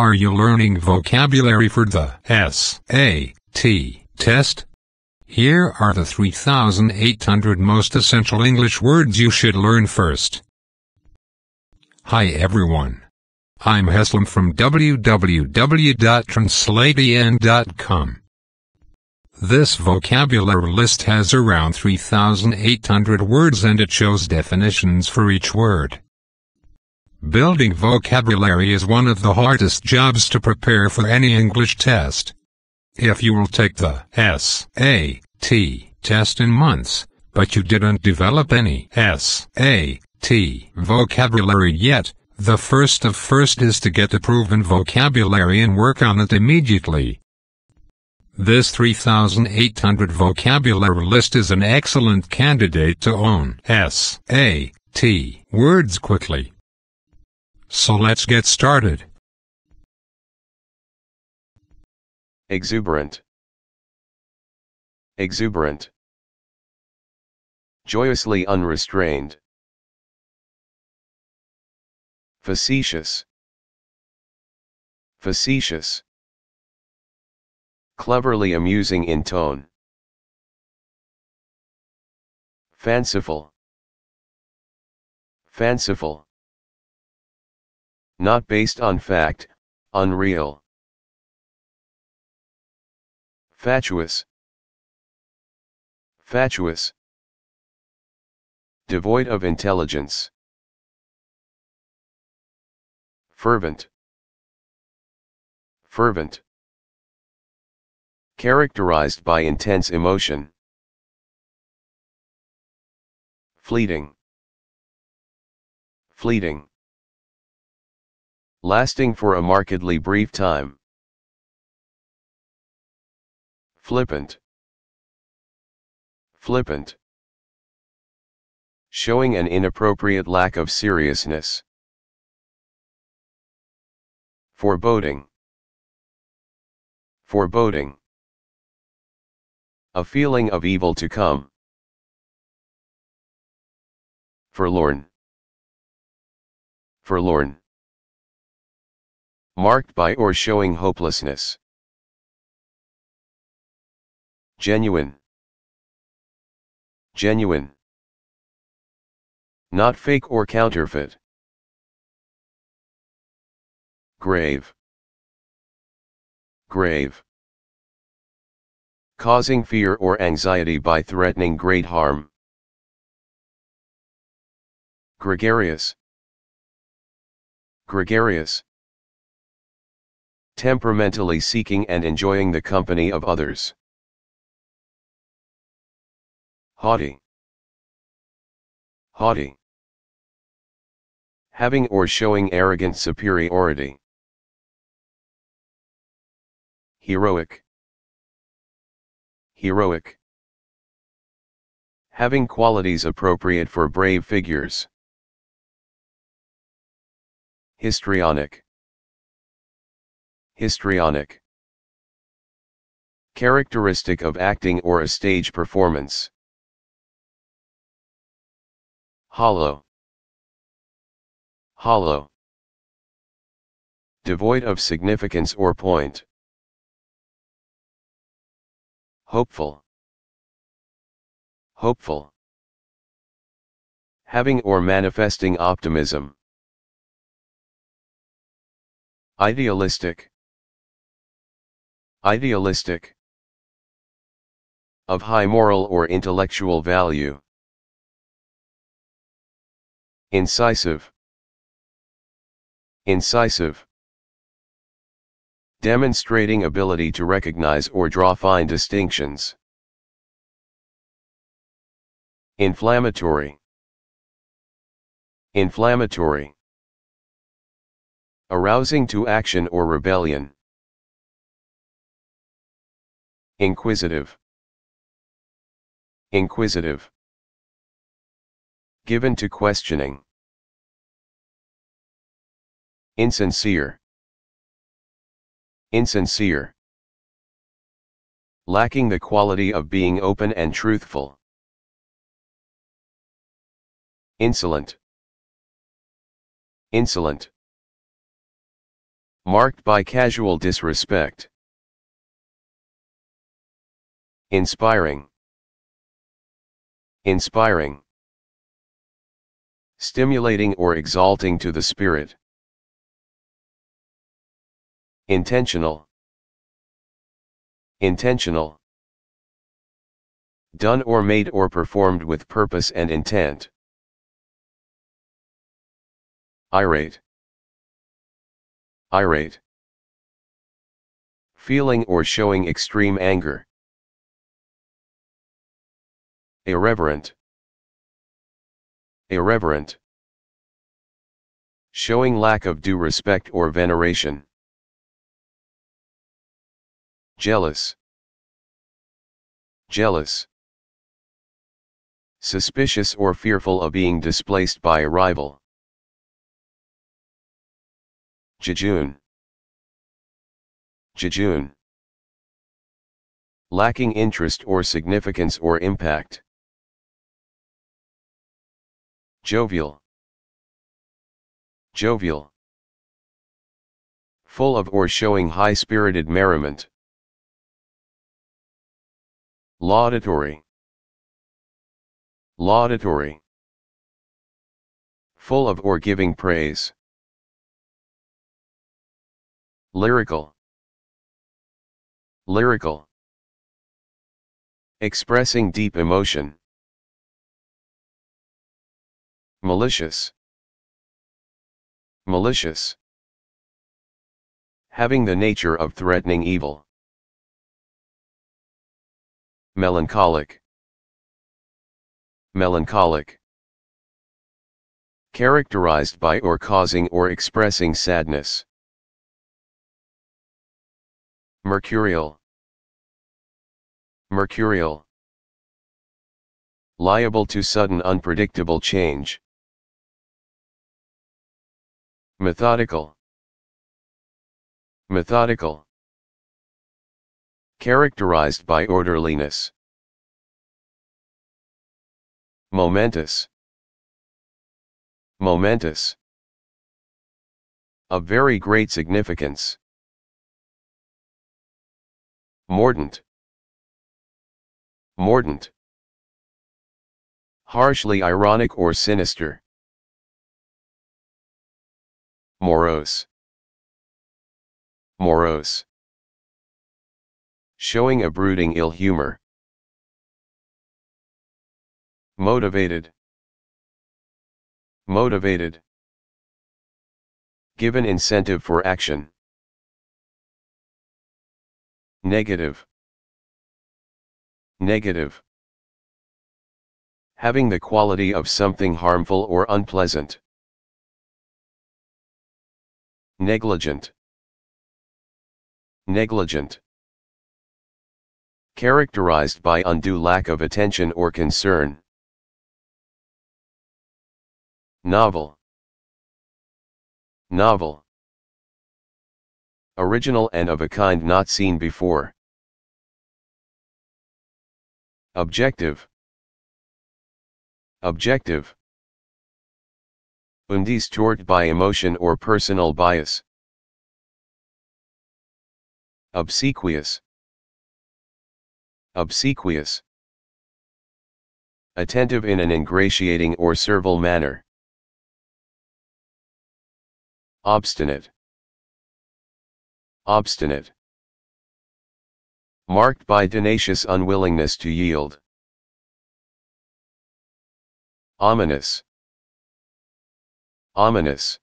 Are you learning vocabulary for the SAT test? Here are the 3,800 most essential English words you should learn first. Hi everyone. I'm Heslam from www.translatean.com. This vocabulary list has around 3,800 words and it shows definitions for each word. Building vocabulary is one of the hardest jobs to prepare for any English test. If you will take the SAT test in months, but you didn't develop any SAT vocabulary yet, the first of first is to get the proven vocabulary and work on it immediately. This 3,800 vocabulary list is an excellent candidate to own SAT words quickly. So let's get started. Exuberant. Exuberant. Joyously unrestrained. Facetious. Facetious. Cleverly amusing in tone. Fanciful. Fanciful not based on fact, unreal. Fatuous. Fatuous. Devoid of intelligence. Fervent. Fervent. Characterized by intense emotion. Fleeting. Fleeting lasting for a markedly brief time. Flippant. Flippant. Showing an inappropriate lack of seriousness. Foreboding. Foreboding. A feeling of evil to come. Forlorn. Forlorn marked by or showing hopelessness. Genuine. Genuine. Not fake or counterfeit. Grave. Grave. Causing fear or anxiety by threatening great harm. Gregarious. Gregarious temperamentally seeking and enjoying the company of others. Haughty. Haughty. Having or showing arrogant superiority. Heroic. Heroic. Having qualities appropriate for brave figures. Histrionic. Histrionic. Characteristic of acting or a stage performance. Hollow. Hollow. Devoid of significance or point. Hopeful. Hopeful. Having or manifesting optimism. Idealistic. Idealistic. Of high moral or intellectual value. Incisive. Incisive. Demonstrating ability to recognize or draw fine distinctions. Inflammatory. Inflammatory. Arousing to action or rebellion. Inquisitive. Inquisitive. Given to questioning. Insincere. Insincere. Lacking the quality of being open and truthful. Insolent. Insolent. Marked by casual disrespect. Inspiring. Inspiring. Stimulating or exalting to the spirit. Intentional. Intentional. Done or made or performed with purpose and intent. Irate. Irate. Feeling or showing extreme anger. Irreverent. Irreverent. Showing lack of due respect or veneration. Jealous. Jealous. Suspicious or fearful of being displaced by a rival. Jejune. Jejune. Lacking interest or significance or impact. Jovial. Jovial. Full of or showing high-spirited merriment. Laudatory. Laudatory. Full of or giving praise. Lyrical. Lyrical. Expressing deep emotion. Malicious. Malicious. Having the nature of threatening evil. Melancholic. Melancholic. Characterized by or causing or expressing sadness. Mercurial. Mercurial. Liable to sudden unpredictable change. Methodical. Methodical. Characterized by orderliness. Momentous. Momentous. Of very great significance. Mordant. Mordant. Harshly ironic or sinister morose, morose, showing a brooding ill humor, motivated, motivated, given incentive for action, negative, negative having the quality of something harmful or unpleasant. Negligent. Negligent. Characterized by undue lack of attention or concern. Novel. Novel. Original and of a kind not seen before. Objective. Objective und distort by emotion or personal bias. Obsequious. Obsequious. Attentive in an ingratiating or servile manner. Obstinate. Obstinate. Marked by tenacious unwillingness to yield. Ominous. Ominous.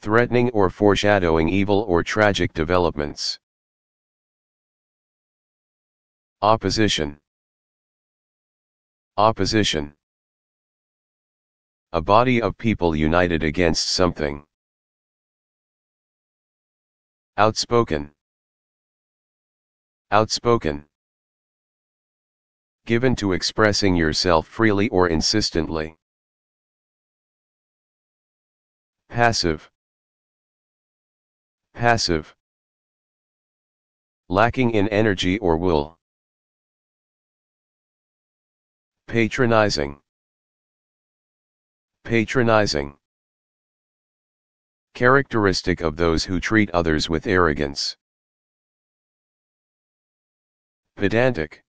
Threatening or foreshadowing evil or tragic developments. Opposition. Opposition. A body of people united against something. Outspoken. Outspoken. Given to expressing yourself freely or insistently. Passive. Passive. Lacking in energy or will. Patronizing. Patronizing. Characteristic of those who treat others with arrogance. Pedantic.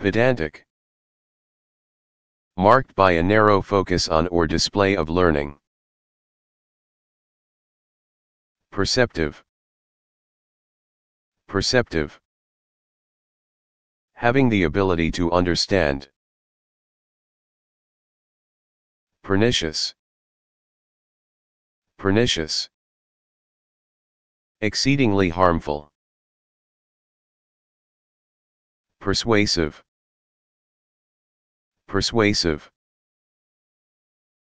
Pedantic marked by a narrow focus on or display of learning. Perceptive Perceptive Having the ability to understand. Pernicious Pernicious Exceedingly harmful Persuasive persuasive.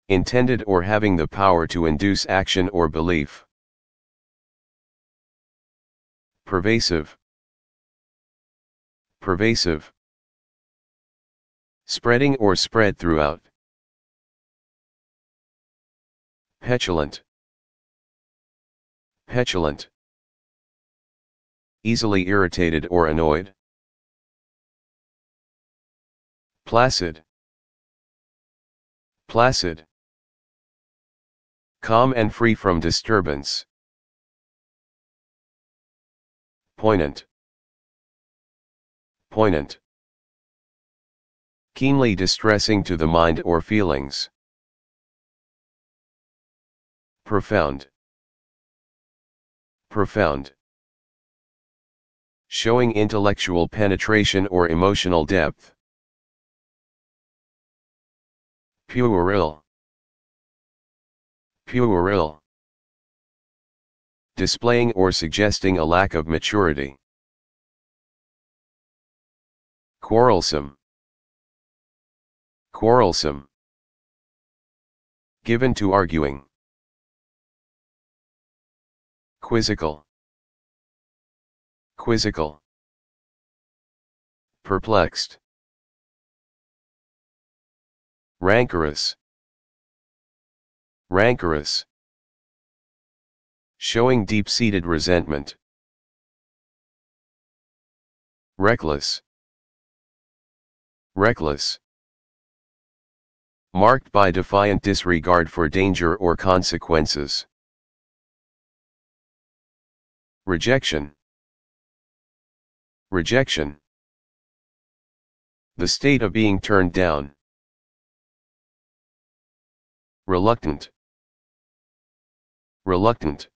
Intended or having the power to induce action or belief. Pervasive. Pervasive. Spreading or spread throughout. Petulant. Petulant. Easily irritated or annoyed. Placid. Placid. Calm and free from disturbance. Poignant. Poignant. Keenly distressing to the mind or feelings. Profound. Profound. Showing intellectual penetration or emotional depth. Pueril. Pueril. Displaying or suggesting a lack of maturity. Quarrelsome. Quarrelsome. Given to arguing. Quizzical. Quizzical. Perplexed. Rancorous. Rancorous. Showing deep-seated resentment. Reckless. Reckless. Marked by defiant disregard for danger or consequences. Rejection. Rejection. The state of being turned down. Reluctant. Reluctant.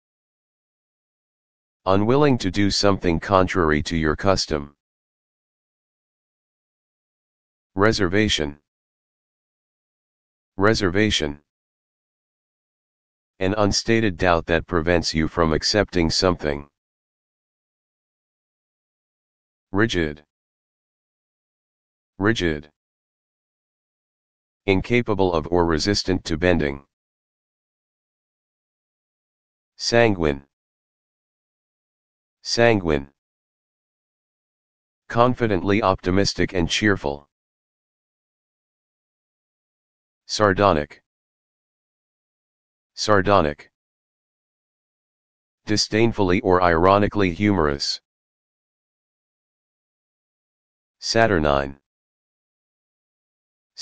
Unwilling to do something contrary to your custom. Reservation. Reservation. An unstated doubt that prevents you from accepting something. Rigid. Rigid incapable of or resistant to bending. Sanguine. Sanguine. Confidently optimistic and cheerful. Sardonic. Sardonic. Disdainfully or ironically humorous. Saturnine.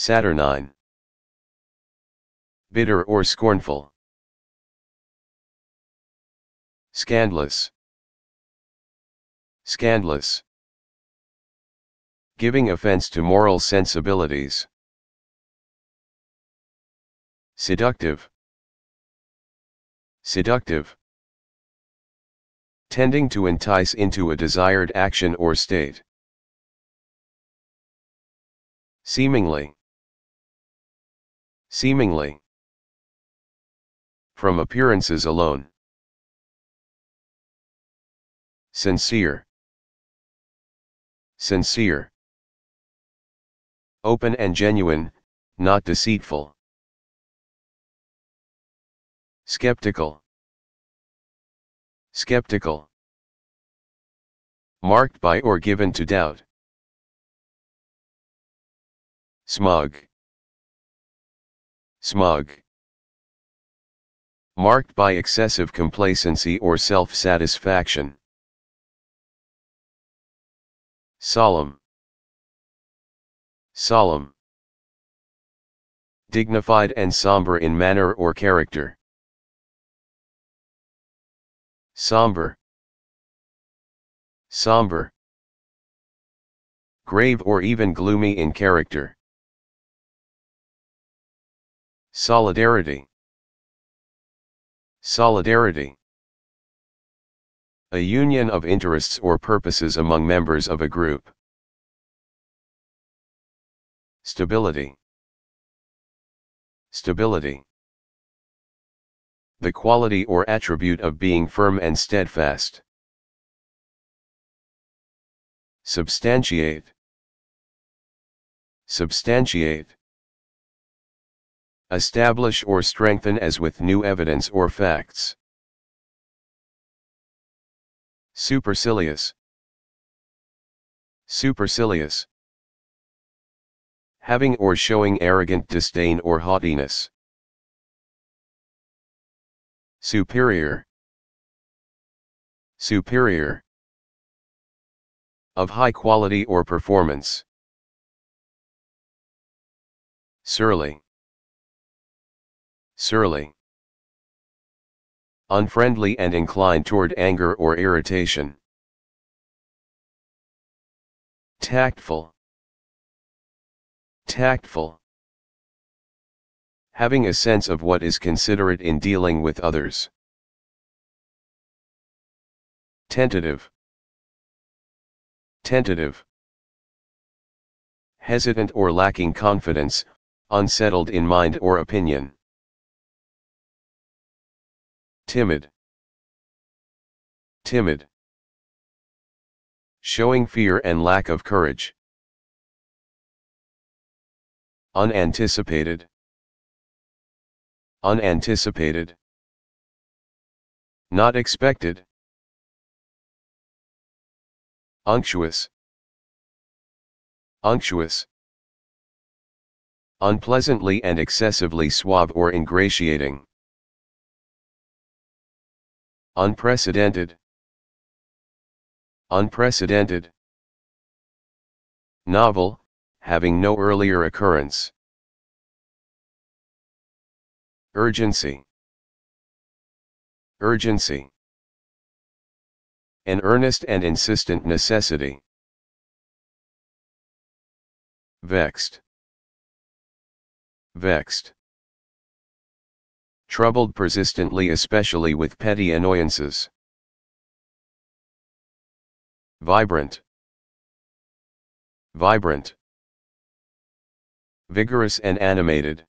Saturnine. Bitter or scornful. Scandalous. Scandalous. Giving offense to moral sensibilities. Seductive. Seductive. Tending to entice into a desired action or state. Seemingly. Seemingly. From appearances alone. Sincere. Sincere. Open and genuine, not deceitful. Skeptical. Skeptical. Marked by or given to doubt. Smug smug. Marked by excessive complacency or self-satisfaction. Solemn. Solemn. Dignified and somber in manner or character. Somber. Somber. Grave or even gloomy in character. Solidarity. Solidarity. A union of interests or purposes among members of a group. Stability. Stability. The quality or attribute of being firm and steadfast. Substantiate. Substantiate establish or strengthen as with new evidence or facts. Supercilious Supercilious Having or showing arrogant disdain or haughtiness. Superior Superior Of high quality or performance. Surly surly, unfriendly and inclined toward anger or irritation, tactful, tactful, having a sense of what is considerate in dealing with others, tentative, tentative, hesitant or lacking confidence, unsettled in mind or opinion. Timid. Timid. Showing fear and lack of courage. Unanticipated. Unanticipated. Not expected. Unctuous. Unctuous. Unpleasantly and excessively suave or ingratiating. Unprecedented. Unprecedented. Novel, having no earlier occurrence. Urgency. Urgency. An earnest and insistent necessity. Vexed. Vexed troubled persistently especially with petty annoyances. Vibrant. Vibrant. Vigorous and animated.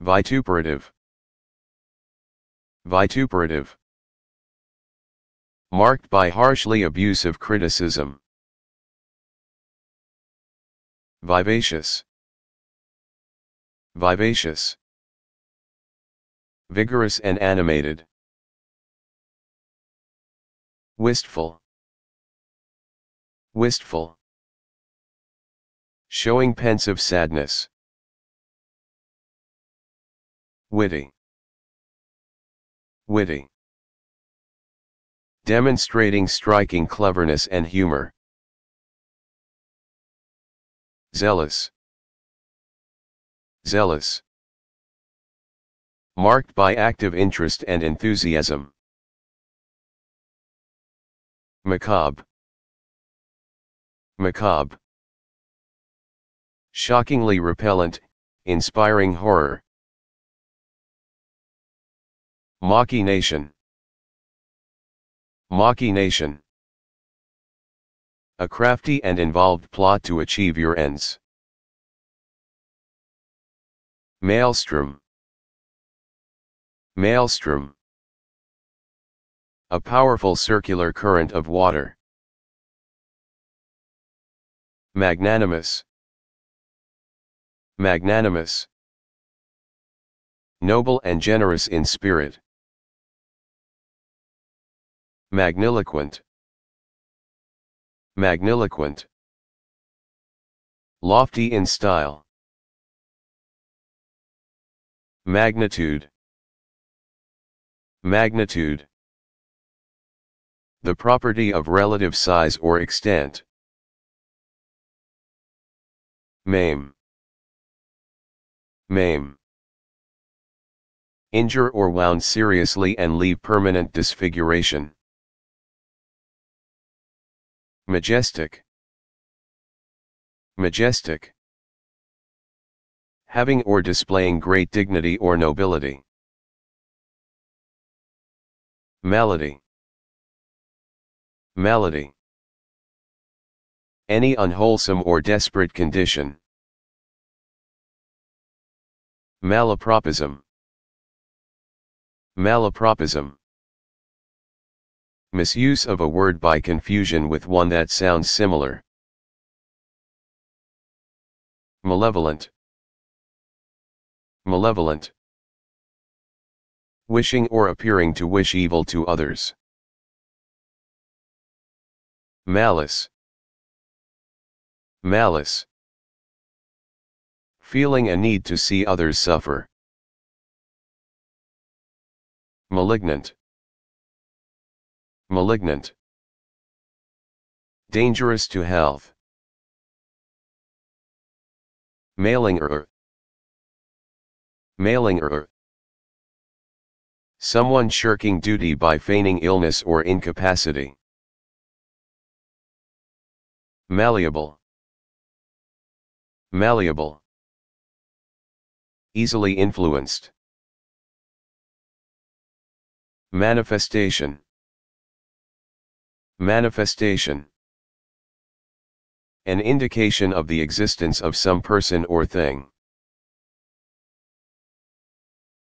Vituperative. Vituperative. Marked by harshly abusive criticism. Vivacious. Vivacious. Vigorous and animated. Wistful. Wistful. Showing pensive sadness. Witty. Witty. Demonstrating striking cleverness and humor. Zealous zealous, marked by active interest and enthusiasm. Macabre, macabre, shockingly repellent, inspiring horror. Maki Nation Maki Nation a crafty and involved plot to achieve your ends. Maelstrom Maelstrom A powerful circular current of water. Magnanimous Magnanimous Noble and generous in spirit. Magniloquent Magniloquent Lofty in style. Magnitude Magnitude The property of relative size or extent. MAME MAME Injure or wound seriously and leave permanent disfiguration. Majestic Majestic having or displaying great dignity or nobility. Malady Malady Any unwholesome or desperate condition. Malapropism Malapropism Misuse of a word by confusion with one that sounds similar. Malevolent Malevolent. Wishing or appearing to wish evil to others. Malice. Malice. Feeling a need to see others suffer. Malignant. Malignant. Dangerous to health. Mailing or er-, Mailing er-, er-. Someone shirking duty by feigning illness or incapacity. Malleable. Malleable. Easily influenced. Manifestation. Manifestation. An indication of the existence of some person or thing.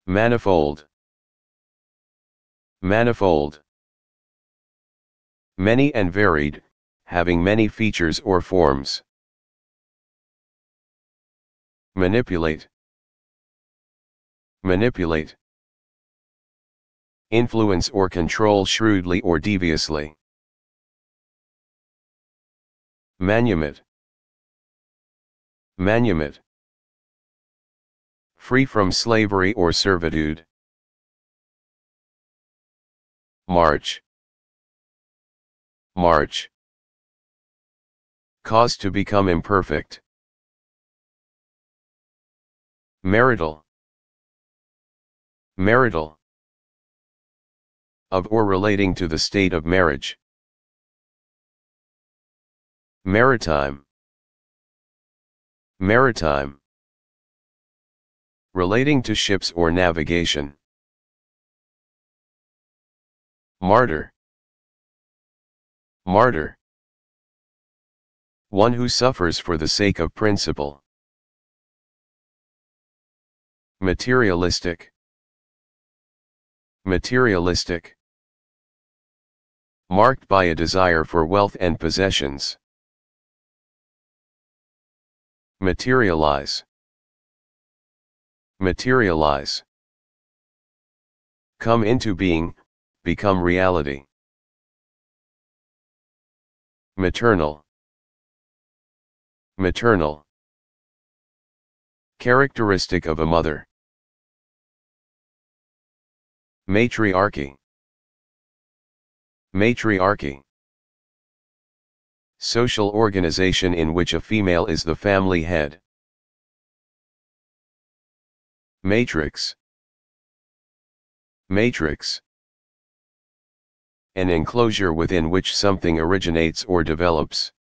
Manifold. Manifold. Many and varied, having many features or forms. Manipulate. Manipulate. Influence or control shrewdly or deviously. Manumit. Manumit free from slavery or servitude. March. March. Cause to become imperfect. Marital. Marital. Of or relating to the state of marriage. Maritime. Maritime relating to ships or navigation. Martyr Martyr One who suffers for the sake of principle. Materialistic Materialistic Marked by a desire for wealth and possessions. Materialize Materialize. Come into being, become reality. Maternal. Maternal. Characteristic of a mother. Matriarchy. Matriarchy. Social organization in which a female is the family head. Matrix Matrix An enclosure within which something originates or develops.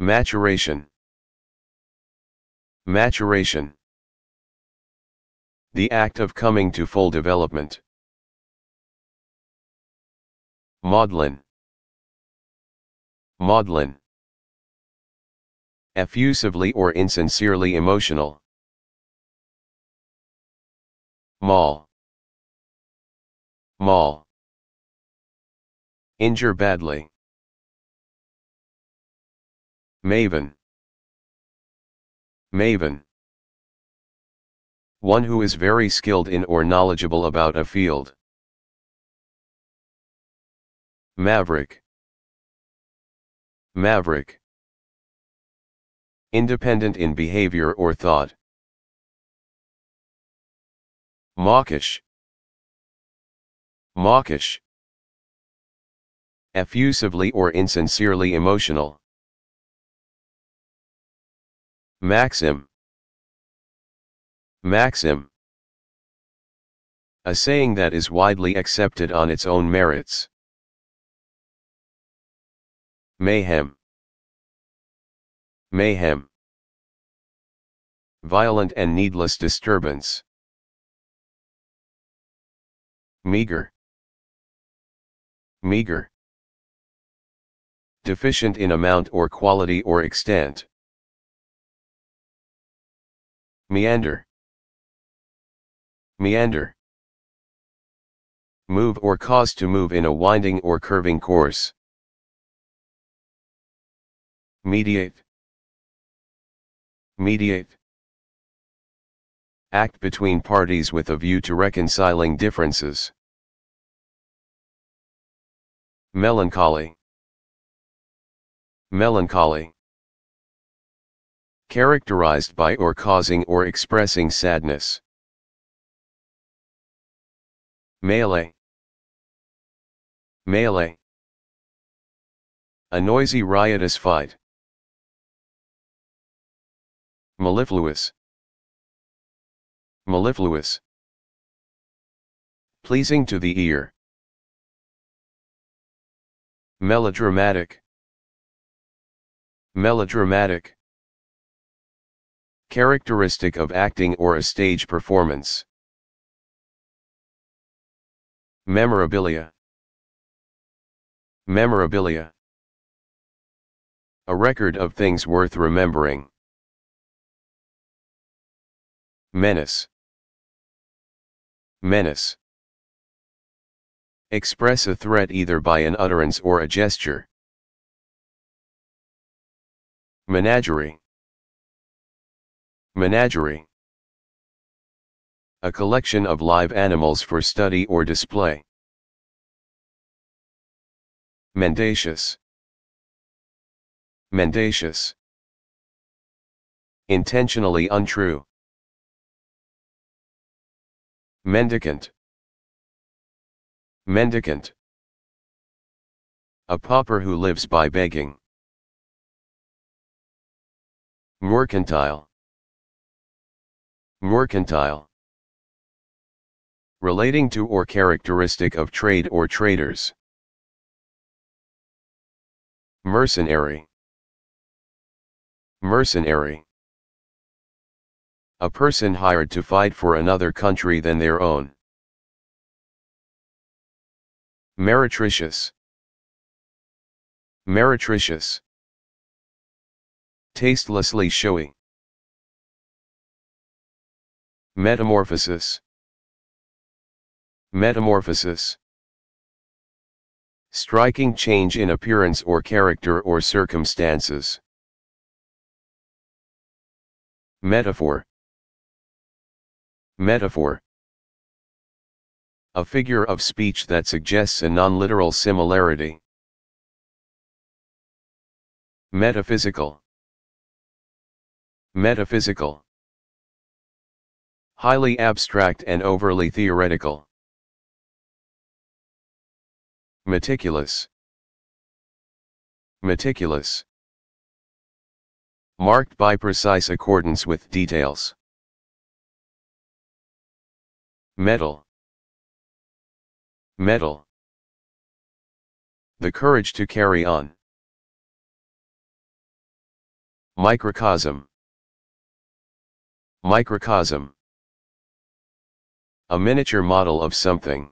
Maturation Maturation The act of coming to full development. Maudlin Maudlin effusively or insincerely emotional. Mall. Mall. Injure badly. Maven. Maven. One who is very skilled in or knowledgeable about a field. Maverick. Maverick independent in behavior or thought. Mawkish. Mawkish. Effusively or insincerely emotional. Maxim. Maxim. A saying that is widely accepted on its own merits. Mayhem mayhem, violent and needless disturbance, meager, meager, deficient in amount or quality or extent, meander, meander, move or cause to move in a winding or curving course, mediate, mediate, act between parties with a view to reconciling differences. Melancholy Melancholy Characterized by or causing or expressing sadness. Melee Melee A noisy riotous fight. Mellifluous. Mellifluous. Pleasing to the ear. Melodramatic. Melodramatic. Characteristic of acting or a stage performance. Memorabilia. Memorabilia. A record of things worth remembering. Menace. Menace. Express a threat either by an utterance or a gesture. Menagerie. Menagerie. A collection of live animals for study or display. Mendacious. Mendacious. Intentionally untrue. Mendicant. Mendicant. A pauper who lives by begging. Mercantile. Mercantile. Relating to or characteristic of trade or traders. Mercenary. Mercenary a person hired to fight for another country than their own. Meretricious. Meretricious. Tastelessly showy. Metamorphosis. Metamorphosis. Striking change in appearance or character or circumstances. Metaphor. Metaphor A figure of speech that suggests a non-literal similarity. Metaphysical Metaphysical Highly abstract and overly theoretical. Meticulous Meticulous Marked by precise accordance with details. Metal. Metal. The courage to carry on. Microcosm. Microcosm. A miniature model of something.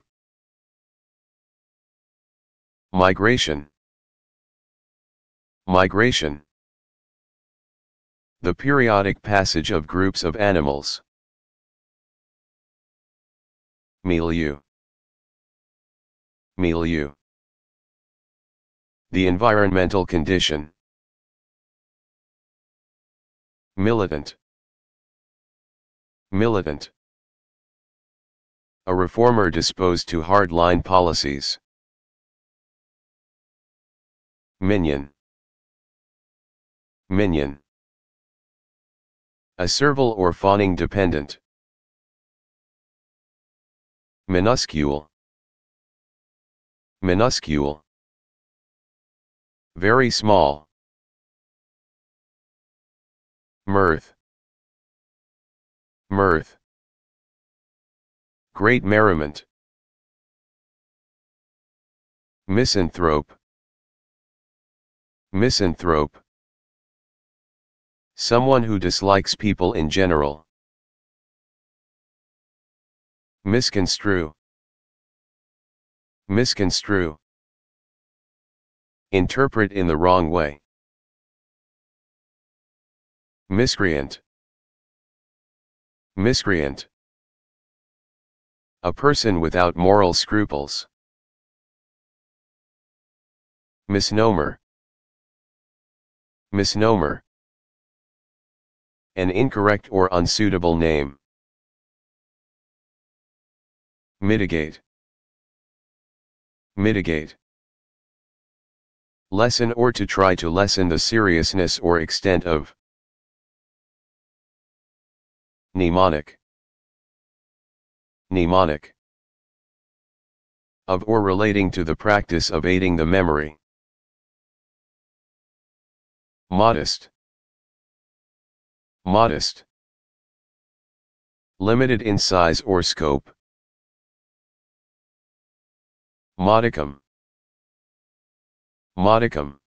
Migration. Migration. The periodic passage of groups of animals. Milieu. Milieu. The environmental condition. Militant. Militant. A reformer disposed to hardline policies. Minion. Minion. A servile or fawning dependent minuscule minuscule very small mirth mirth great merriment misanthrope misanthrope someone who dislikes people in general Misconstrue. Misconstrue. Interpret in the wrong way. Miscreant. Miscreant. A person without moral scruples. Misnomer. Misnomer. An incorrect or unsuitable name. Mitigate. Mitigate. Lessen or to try to lessen the seriousness or extent of. Mnemonic. Mnemonic. Of or relating to the practice of aiding the memory. Modest. Modest. Limited in size or scope. Modicum. Modicum.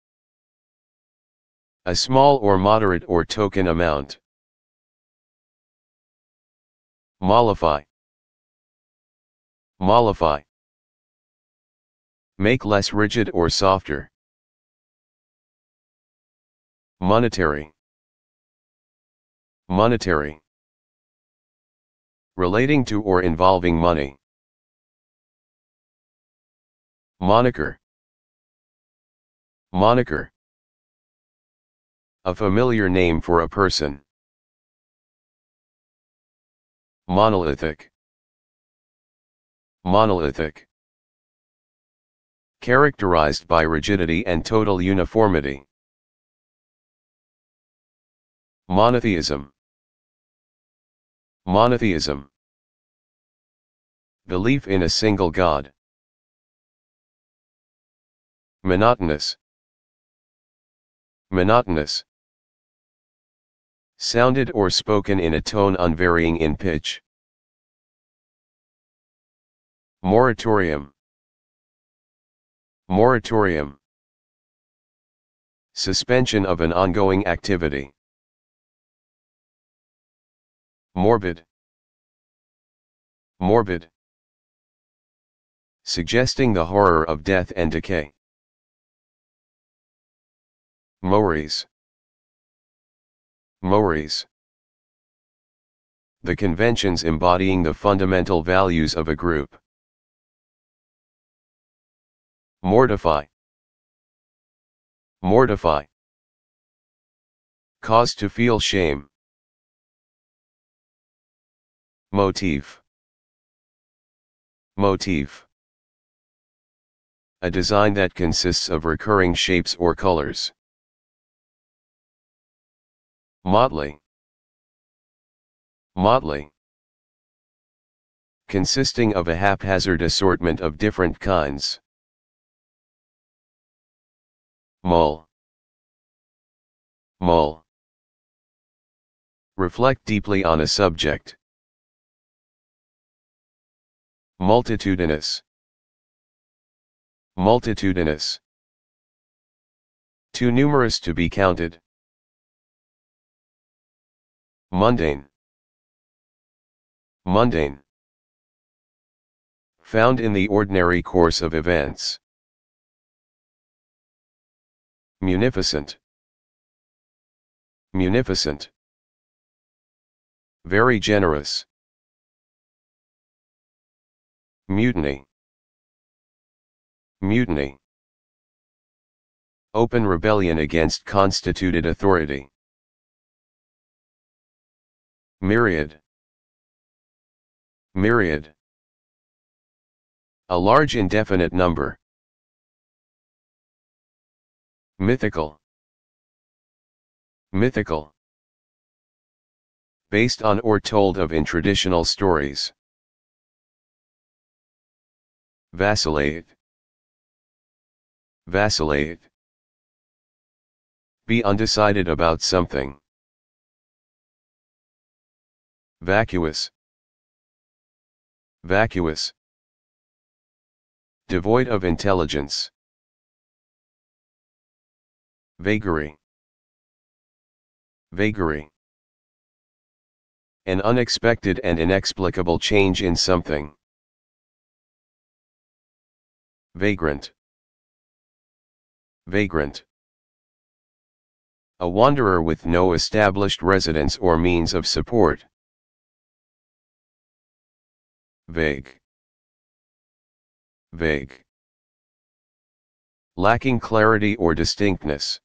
A small or moderate or token amount. Mollify. Mollify. Make less rigid or softer. Monetary. Monetary. Relating to or involving money. Moniker Moniker A familiar name for a person. Monolithic Monolithic Characterized by rigidity and total uniformity. Monotheism Monotheism Belief in a single God Monotonous. Monotonous. Sounded or spoken in a tone unvarying in pitch. Moratorium. Moratorium. Suspension of an ongoing activity. Morbid. Morbid. Suggesting the horror of death and decay. Maoris. Maoris. The conventions embodying the fundamental values of a group. Mortify. Mortify. Cause to feel shame. Motif. Motif. A design that consists of recurring shapes or colors. Motley. Motley. Consisting of a haphazard assortment of different kinds. Mull. Mull. Reflect deeply on a subject. Multitudinous. Multitudinous. Too numerous to be counted. Mundane. Mundane. Found in the ordinary course of events. Munificent. Munificent. Very generous. Mutiny. Mutiny. Open rebellion against constituted authority. Myriad. Myriad. A large indefinite number. Mythical. Mythical. Based on or told of in traditional stories. Vacillate. Vacillate. Be undecided about something. Vacuous. Vacuous. Devoid of intelligence. Vagary. Vagary. An unexpected and inexplicable change in something. Vagrant. Vagrant. A wanderer with no established residence or means of support vague. Vague. Lacking clarity or distinctness.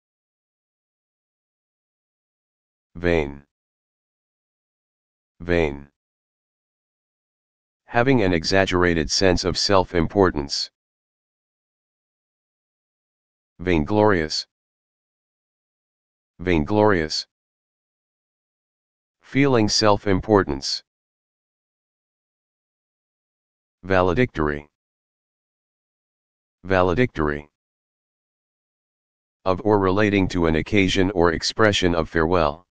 Vain. Vain. Having an exaggerated sense of self-importance. Vainglorious. Vainglorious. Feeling self-importance. Valedictory. Valedictory. Of or relating to an occasion or expression of farewell.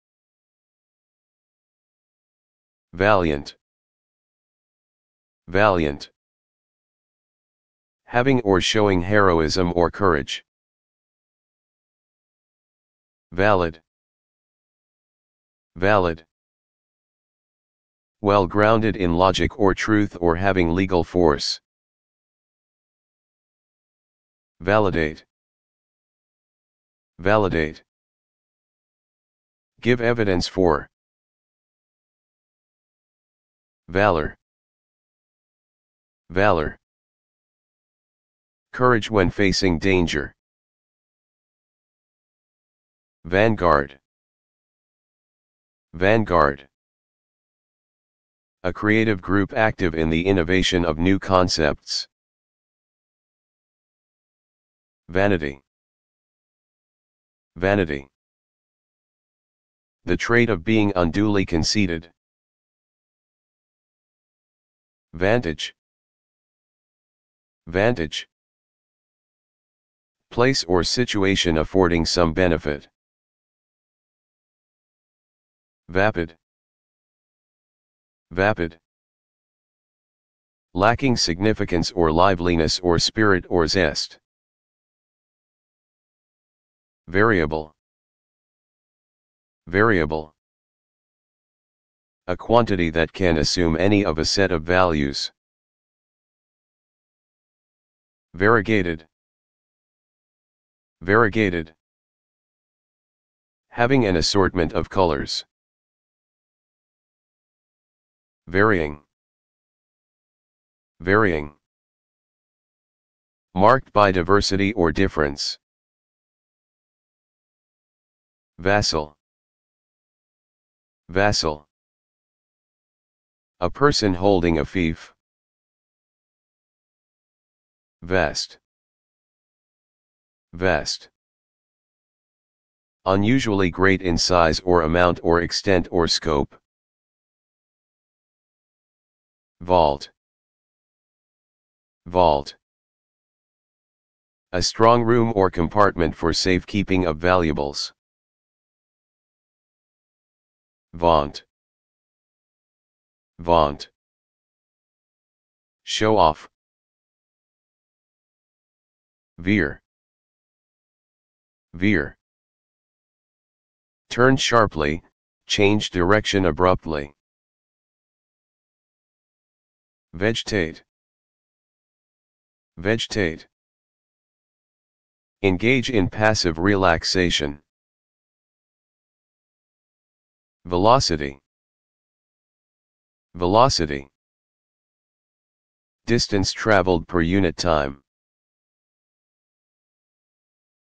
Valiant. Valiant. Having or showing heroism or courage. Valid. Valid well grounded in logic or truth or having legal force. Validate. Validate. Give evidence for. Valor. Valor. Courage when facing danger. Vanguard. Vanguard a creative group active in the innovation of new concepts. Vanity Vanity The trait of being unduly conceited. Vantage Vantage Place or situation affording some benefit. Vapid vapid. Lacking significance or liveliness or spirit or zest. Variable. Variable. A quantity that can assume any of a set of values. Variegated. Variegated. Having an assortment of colors varying, varying, marked by diversity or difference, vassal, vassal, a person holding a fief, vest, vest, unusually great in size or amount or extent or scope vault, vault. A strong room or compartment for safekeeping of valuables. Vaunt. Vaunt. Show off. Veer. Veer. Turn sharply, change direction abruptly. Vegetate. Vegetate. Engage in passive relaxation. Velocity. Velocity. Distance traveled per unit time.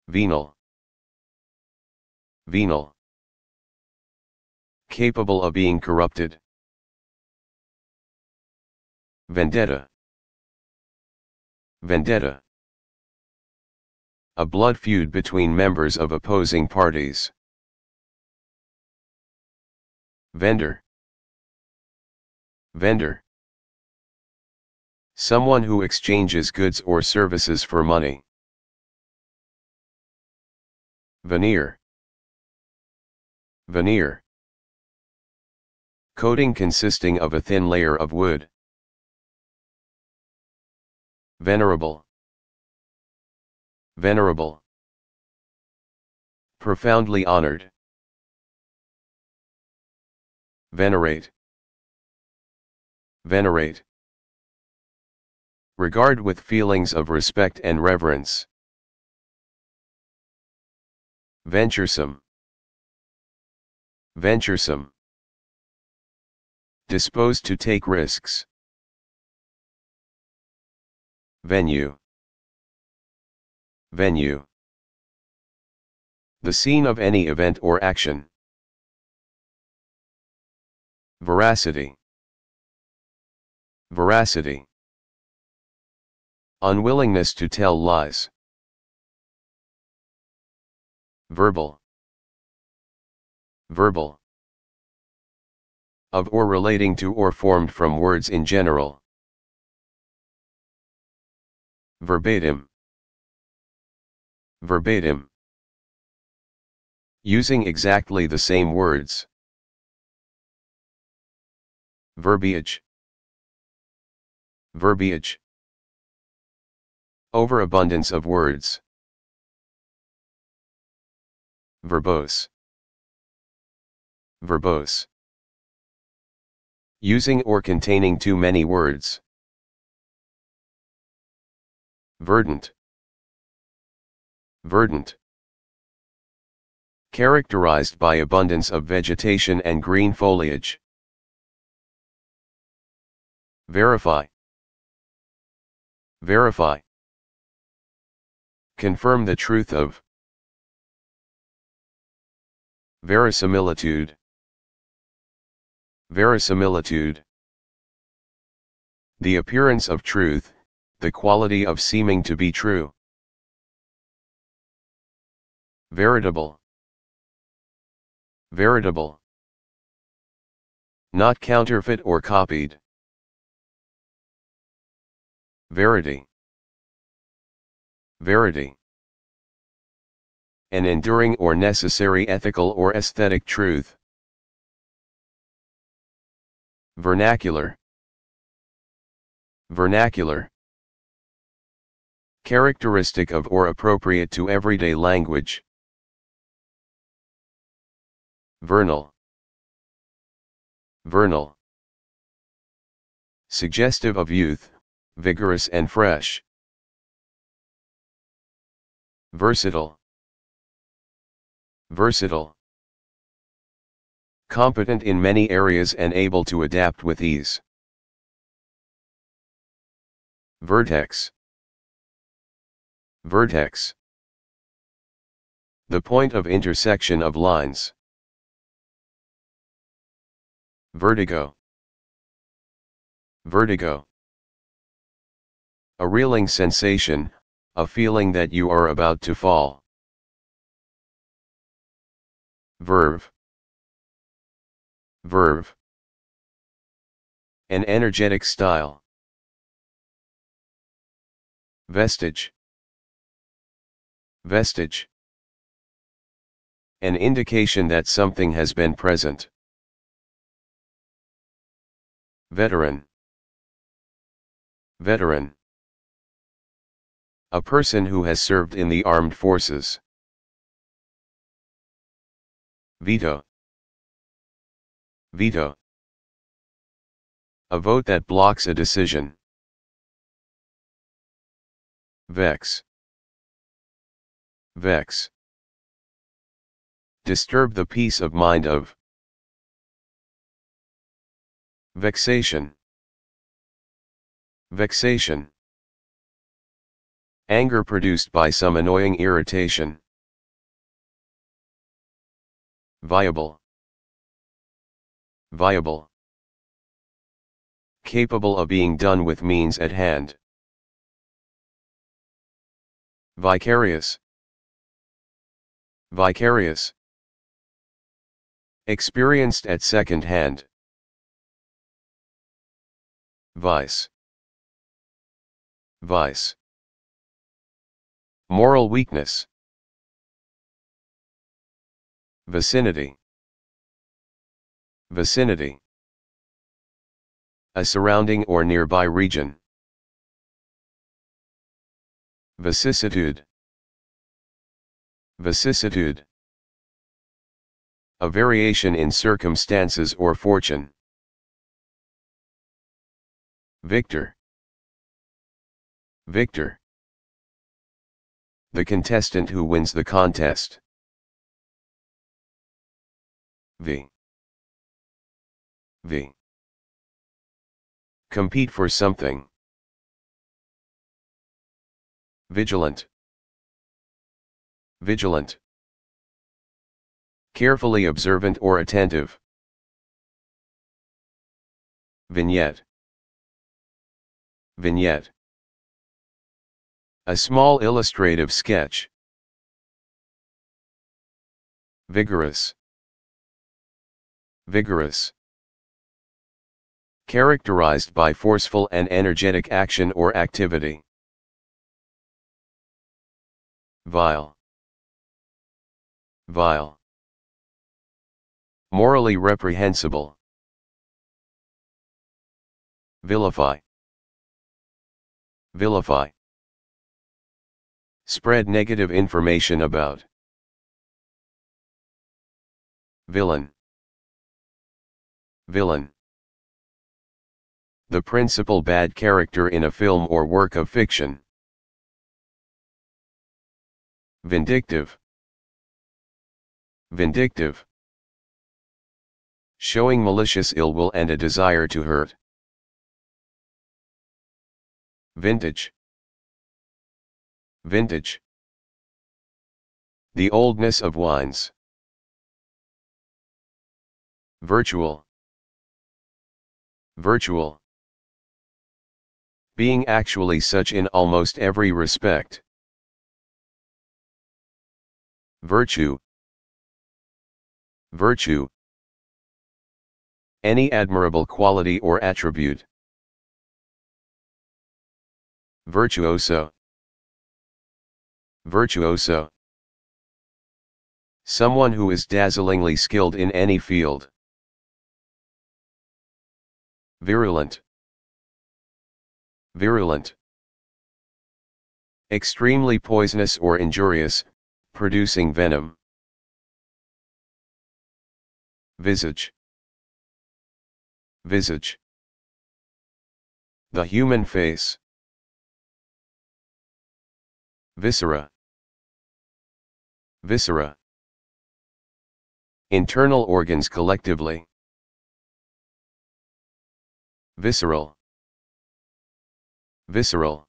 Venal. Venal. Capable of being corrupted. Vendetta. Vendetta. A blood feud between members of opposing parties. Vendor. Vendor. Someone who exchanges goods or services for money. Veneer. Veneer. Coating consisting of a thin layer of wood. Venerable. Venerable. Profoundly honored. Venerate. Venerate. Regard with feelings of respect and reverence. Venturesome. Venturesome. Disposed to take risks. Venue Venue The scene of any event or action. Veracity Veracity Unwillingness to tell lies. Verbal Verbal Of or relating to or formed from words in general. Verbatim. Verbatim. Using exactly the same words. Verbiage. Verbiage. Overabundance of words. Verbose. Verbose. Using or containing too many words. Verdant. Verdant. Characterized by abundance of vegetation and green foliage. Verify. Verify. Confirm the truth of. Verisimilitude. Verisimilitude. The appearance of truth, the quality of seeming to be true. Veritable. Veritable. Not counterfeit or copied. Verity. Verity. An enduring or necessary ethical or aesthetic truth. Vernacular. Vernacular characteristic of or appropriate to everyday language. Vernal Vernal Suggestive of youth, vigorous and fresh. Versatile Versatile Competent in many areas and able to adapt with ease. Vertex Vertex. The point of intersection of lines. Vertigo. Vertigo. A reeling sensation, a feeling that you are about to fall. Verve. Verve. An energetic style. Vestige. Vestige. An indication that something has been present. Veteran. Veteran. A person who has served in the armed forces. Veto. Veto. A vote that blocks a decision. Vex vex. Disturb the peace of mind of. Vexation. Vexation. Anger produced by some annoying irritation. Viable. Viable. Capable of being done with means at hand. Vicarious. Vicarious. Experienced at second hand. Vice. Vice. Moral weakness. Vicinity. Vicinity. A surrounding or nearby region. Vicissitude. Vicissitude. A variation in circumstances or fortune. Victor. Victor. The contestant who wins the contest. V. V. Compete for something. Vigilant vigilant, carefully observant or attentive. Vignette Vignette A small illustrative sketch. Vigorous Vigorous Characterized by forceful and energetic action or activity. Vile vile, morally reprehensible, vilify, vilify, spread negative information about, villain, villain. The principal bad character in a film or work of fiction. Vindictive vindictive. Showing malicious ill will and a desire to hurt. Vintage. Vintage. The oldness of wines. Virtual. Virtual. Being actually such in almost every respect. Virtue, Virtue Any admirable quality or attribute. Virtuoso Virtuoso Someone who is dazzlingly skilled in any field. Virulent Virulent Extremely poisonous or injurious, producing venom. Visage. Visage. The human face. Viscera. Viscera. Internal organs collectively. Visceral. Visceral.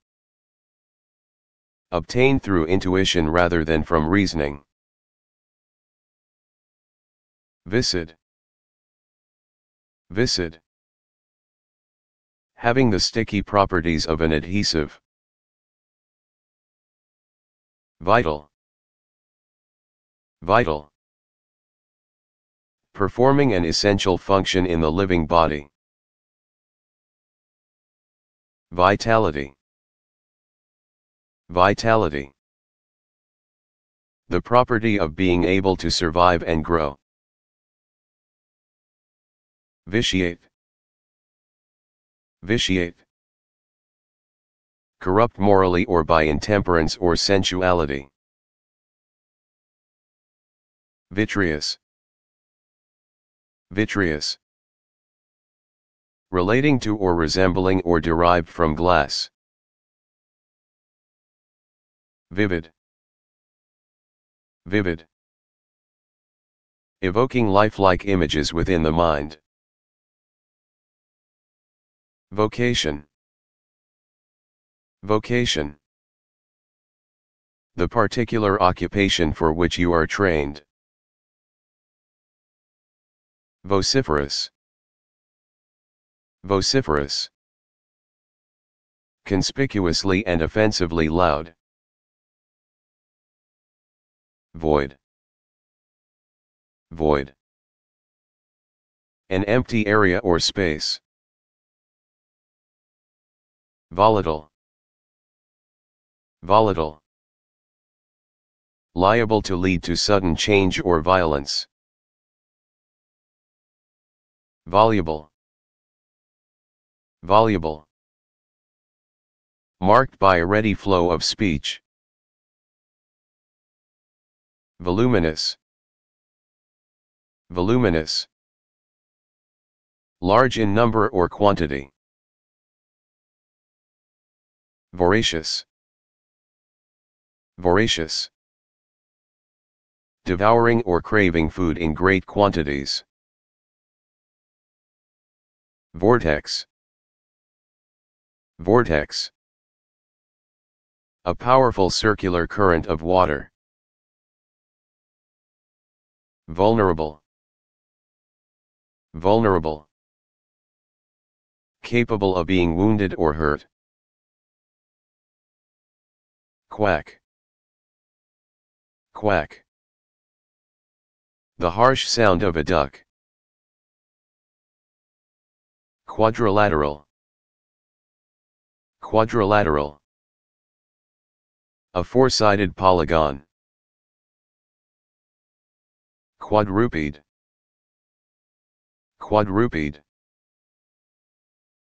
Obtained through intuition rather than from reasoning. Viscid. Viscid. Having the sticky properties of an adhesive. Vital. Vital. Performing an essential function in the living body. Vitality. Vitality. The property of being able to survive and grow. Vitiate. Vitiate. Corrupt morally or by intemperance or sensuality. Vitreous. Vitreous. Relating to or resembling or derived from glass. Vivid. Vivid. Evoking lifelike images within the mind. Vocation Vocation The particular occupation for which you are trained. Vociferous Vociferous Conspicuously and offensively loud. Void Void an empty area or space. Volatile. Volatile. Liable to lead to sudden change or violence. Voluble. Voluble. Marked by a ready flow of speech. Voluminous. Voluminous. Large in number or quantity. Voracious. Voracious. Devouring or craving food in great quantities. Vortex. Vortex. A powerful circular current of water. Vulnerable. Vulnerable. Capable of being wounded or hurt. Quack. Quack. The harsh sound of a duck. Quadrilateral. Quadrilateral. A four-sided polygon. Quadruped. Quadruped.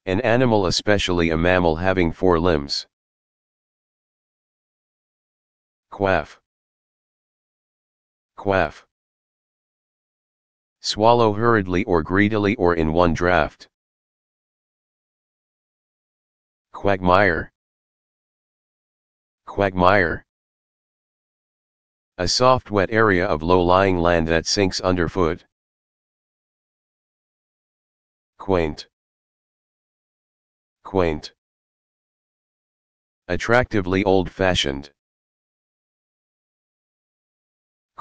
An animal especially a mammal having four limbs. Quaff. Quaff. Swallow hurriedly or greedily or in one draught. Quagmire. Quagmire. A soft wet area of low-lying land that sinks underfoot. Quaint. Quaint. Attractively old-fashioned.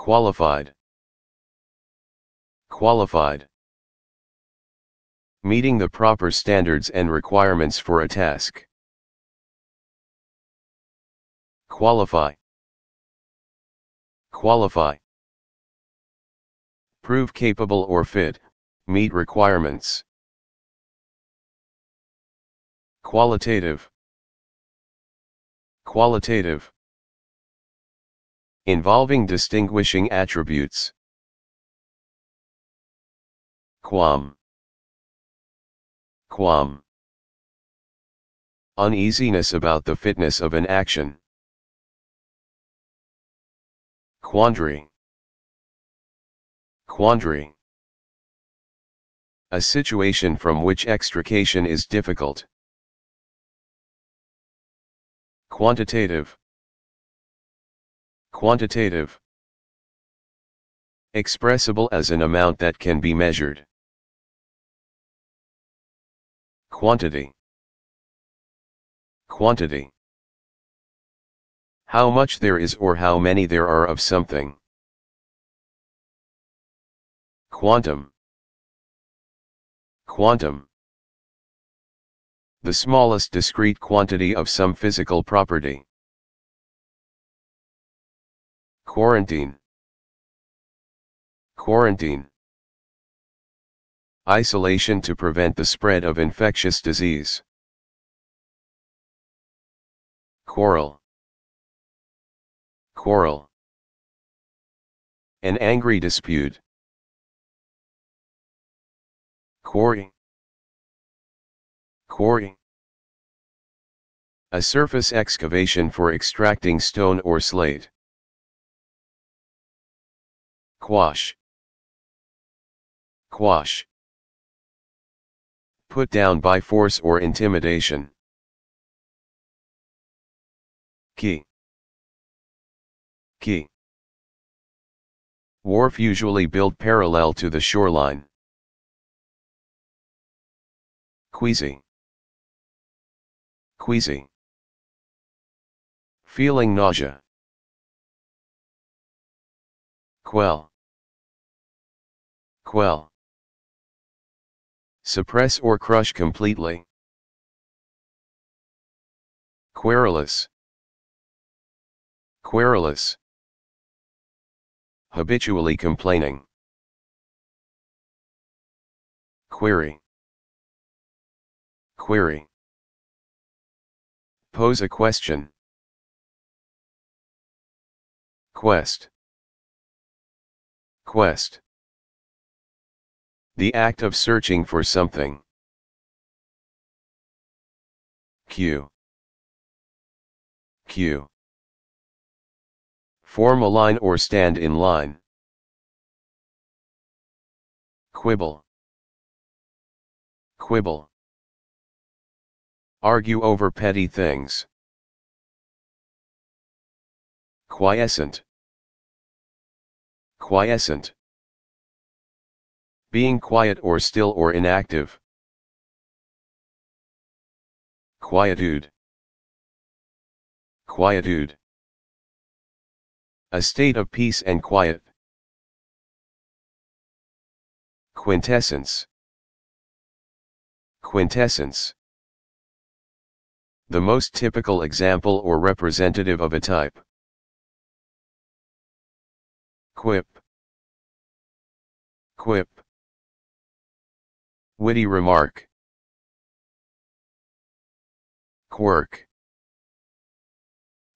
Qualified. Qualified. Meeting the proper standards and requirements for a task. Qualify. Qualify. Prove capable or fit, meet requirements. Qualitative. Qualitative involving distinguishing attributes. Quam. Quam. Uneasiness about the fitness of an action. Quandary. Quandary. A situation from which extrication is difficult. Quantitative. Quantitative Expressible as an amount that can be measured. Quantity Quantity How much there is or how many there are of something. Quantum Quantum The smallest discrete quantity of some physical property. Quarantine. Quarantine. Isolation to prevent the spread of infectious disease. Quarrel. Quarrel. An angry dispute. Quarry. Quarry. A surface excavation for extracting stone or slate. Quash. Quash. Put down by force or intimidation. Key. Key. Wharf usually built parallel to the shoreline. Queasy. Queasy. Feeling nausea. Quell. Quell. Suppress or crush completely. Querulous. Querulous. Habitually complaining. Query. Query. Pose a question. Quest. Quest. The act of searching for something. Q. Q. Form a line or stand in line. Quibble. Quibble. Argue over petty things. Quiescent. Quiescent. Being quiet or still or inactive. Quietude. Quietude. A state of peace and quiet. Quintessence. Quintessence. The most typical example or representative of a type. Quip. Quip. Witty remark. Quirk.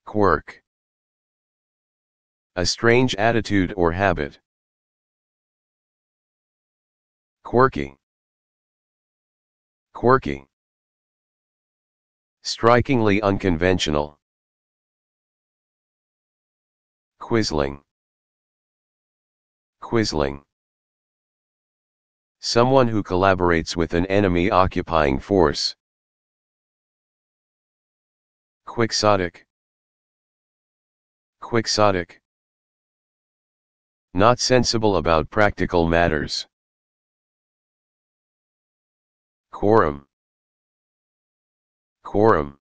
Quirk. A strange attitude or habit. Quirky. Quirky. Strikingly unconventional. Quizzling. Quisling. Someone who collaborates with an enemy occupying force. Quixotic. Quixotic. Not sensible about practical matters. Quorum. Quorum.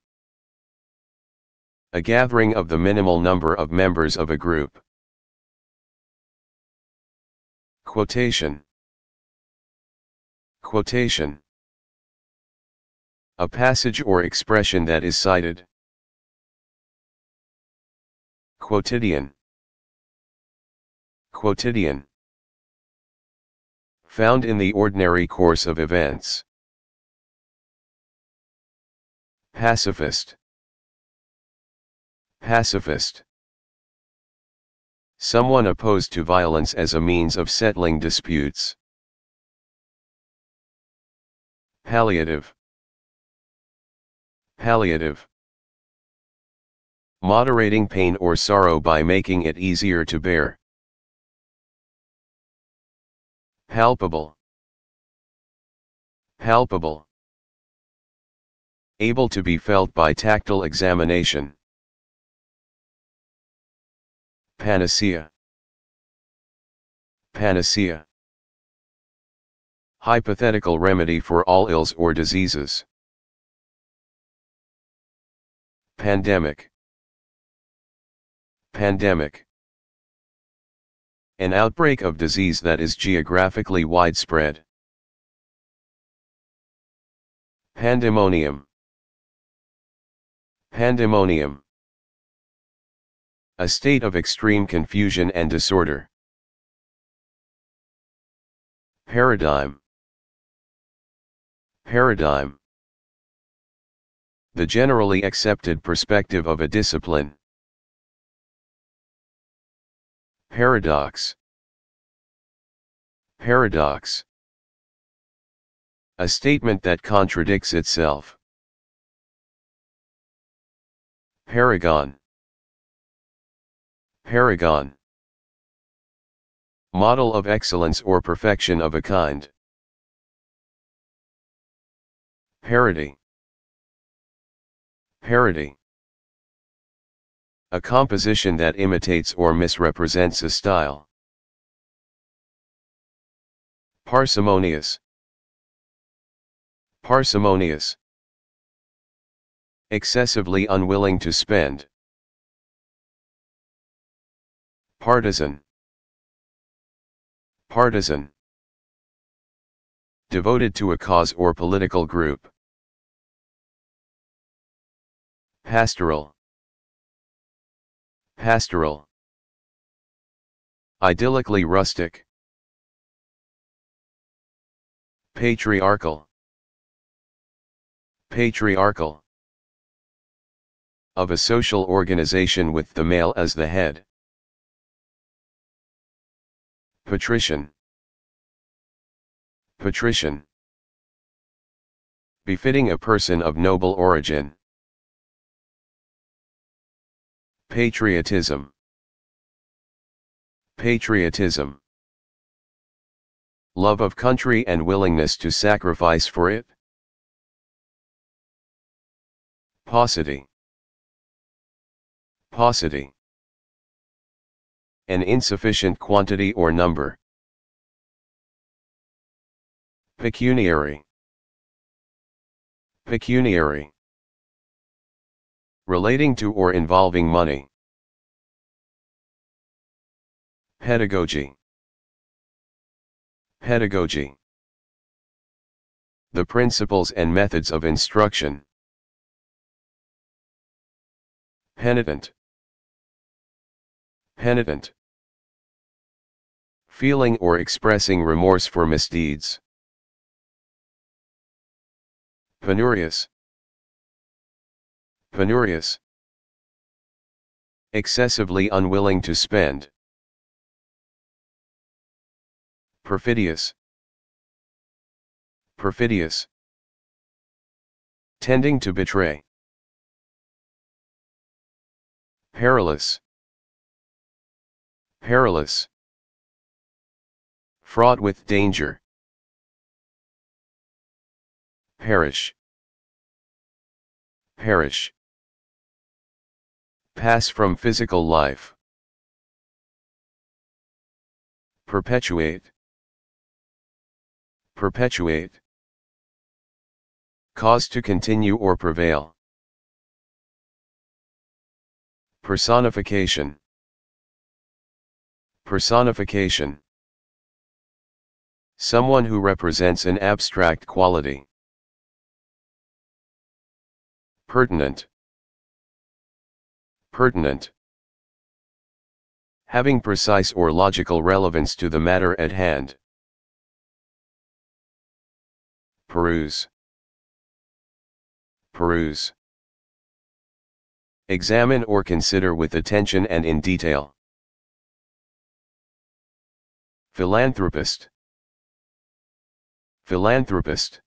A gathering of the minimal number of members of a group. Quotation Quotation A passage or expression that is cited. Quotidian Quotidian Found in the ordinary course of events. Pacifist Pacifist someone opposed to violence as a means of settling disputes. Palliative Palliative Moderating pain or sorrow by making it easier to bear. Palpable Palpable Able to be felt by tactile examination. Panacea. Panacea. Hypothetical remedy for all ills or diseases. Pandemic. Pandemic. An outbreak of disease that is geographically widespread. Pandemonium. Pandemonium a state of extreme confusion and disorder. Paradigm Paradigm The generally accepted perspective of a discipline. Paradox Paradox A statement that contradicts itself. Paragon Paragon. Model of excellence or perfection of a kind. Parody. Parody. A composition that imitates or misrepresents a style. Parsimonious. Parsimonious. Excessively unwilling to spend. Partisan. Partisan. Devoted to a cause or political group. Pastoral. Pastoral. Idyllically rustic. Patriarchal. Patriarchal. Of a social organization with the male as the head. Patrician. Patrician. Befitting a person of noble origin. Patriotism. Patriotism. Love of country and willingness to sacrifice for it. Paucity. Paucity an insufficient quantity or number. Pecuniary Pecuniary Relating to or involving money. Pedagogy Pedagogy The principles and methods of instruction. Penitent Penitent. Feeling or expressing remorse for misdeeds. Penurious. Penurious. Excessively unwilling to spend. Perfidious. Perfidious. Tending to betray. Perilous. Perilous. Fraught with danger. Perish. Perish. Pass from physical life. Perpetuate. Perpetuate. Cause to continue or prevail. Personification Personification Someone who represents an abstract quality. Pertinent Pertinent Having precise or logical relevance to the matter at hand. Peruse Peruse Examine or consider with attention and in detail. Philanthropist. Philanthropist.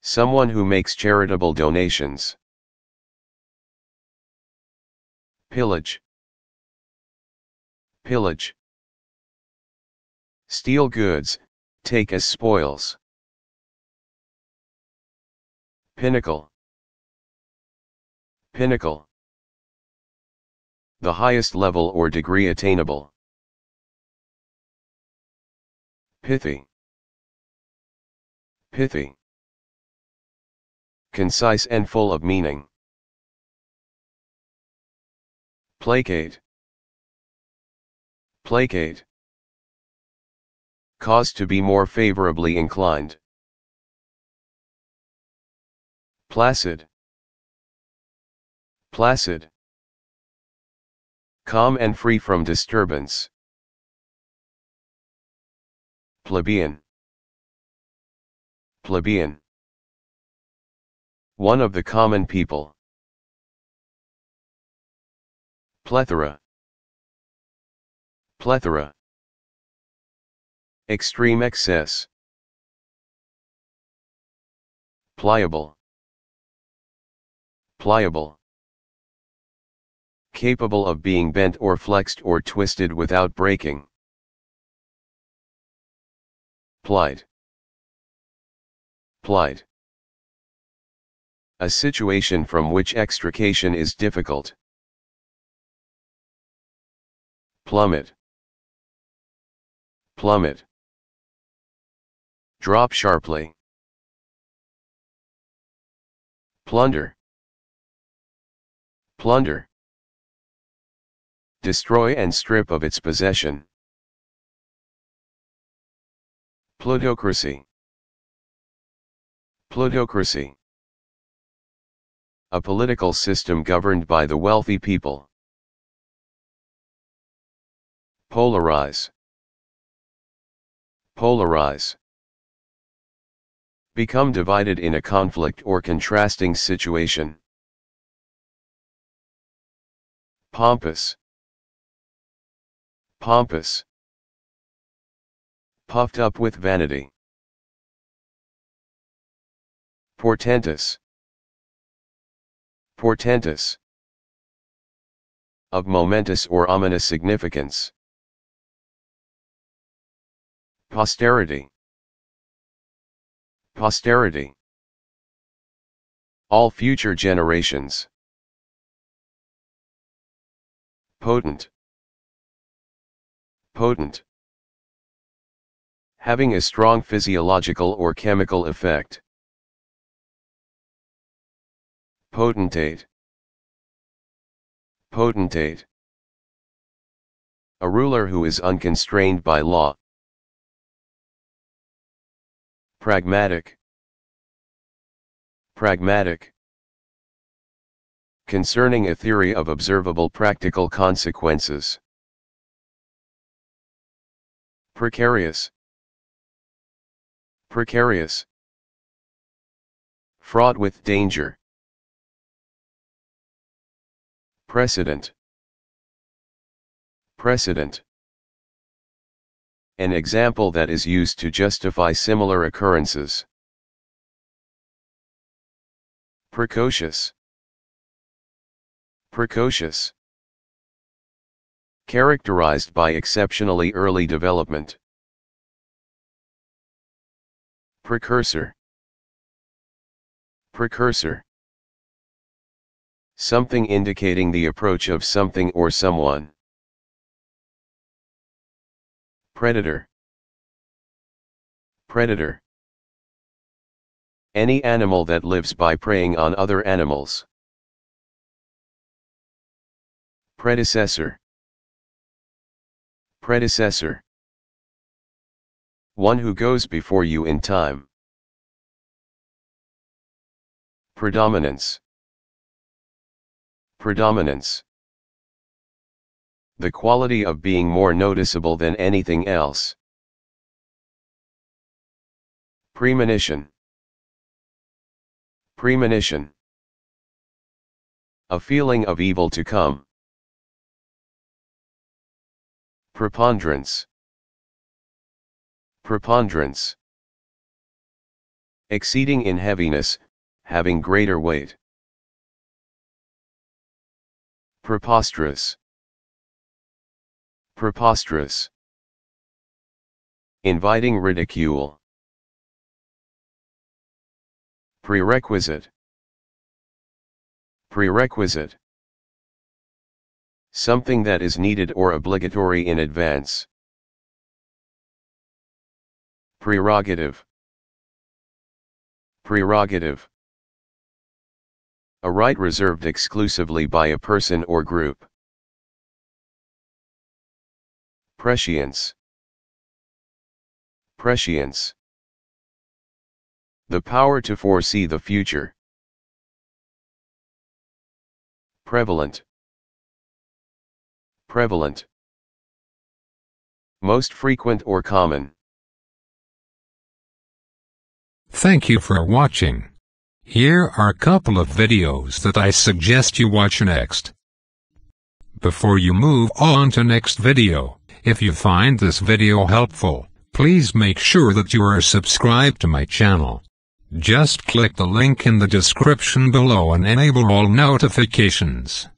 Someone who makes charitable donations. Pillage. Pillage. Steal goods, take as spoils. Pinnacle. Pinnacle. The highest level or degree attainable. Pithy. Pithy. Concise and full of meaning. Placate. Placate. Cause to be more favorably inclined. Placid. Placid. Calm and free from disturbance plebeian, plebeian, one of the common people, plethora, plethora, extreme excess, pliable, pliable, capable of being bent or flexed or twisted without breaking. Plight. Plight. A situation from which extrication is difficult. Plummet. Plummet. Drop sharply. Plunder. Plunder. Destroy and strip of its possession. Plutocracy Plutocracy A political system governed by the wealthy people. Polarize Polarize Become divided in a conflict or contrasting situation. Pompous Pompous puffed up with vanity. Portentous. Portentous. Of momentous or ominous significance. Posterity. Posterity. All future generations. Potent. Potent having a strong physiological or chemical effect. Potentate Potentate A ruler who is unconstrained by law. Pragmatic Pragmatic Concerning a theory of observable practical consequences. Precarious precarious, fraught with danger, precedent, precedent. An example that is used to justify similar occurrences. Precocious. Precocious. Characterized by exceptionally early development. Precursor. Precursor. Something indicating the approach of something or someone. Predator. Predator. Any animal that lives by preying on other animals. Predecessor. Predecessor one who goes before you in time. Predominance Predominance The quality of being more noticeable than anything else. Premonition Premonition A feeling of evil to come. Preponderance Preponderance. Exceeding in heaviness, having greater weight. Preposterous. Preposterous. Inviting ridicule. Prerequisite. Prerequisite. Something that is needed or obligatory in advance. Prerogative. Prerogative. A right reserved exclusively by a person or group. Prescience. Prescience. The power to foresee the future. Prevalent. Prevalent. Most frequent or common. Thank you for watching. Here are a couple of videos that I suggest you watch next. Before you move on to next video, if you find this video helpful, please make sure that you are subscribed to my channel. Just click the link in the description below and enable all notifications.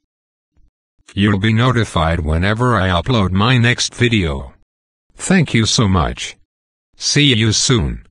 You'll be notified whenever I upload my next video. Thank you so much. See you soon.